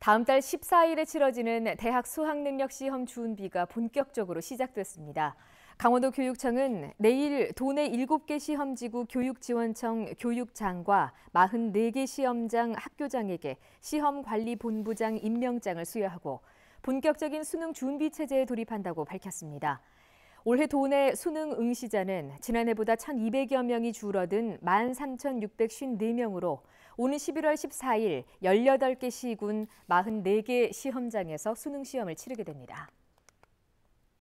다음 달 14일에 치러지는 대학 수학능력시험 준비가 본격적으로 시작됐습니다. 강원도 교육청은 내일 도내 7개 시험지구 교육지원청 교육장과 44개 시험장 학교장에게 시험관리본부장 임명장을 수여하고 본격적인 수능 준비 체제에 돌입한다고 밝혔습니다. 올해 도내 수능 응시자는 지난해보다 1,200여 명이 줄어든 13,654명으로 오는 11월 14일 18개 시군 44개 시험장에서 수능 시험을 치르게 됩니다.